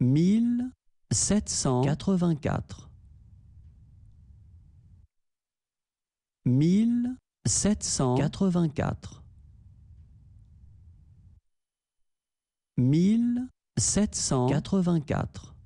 mille sept cent quatre-vingt-quatre mille sept cent quatre-vingt-quatre mille sept cent quatre-vingt-quatre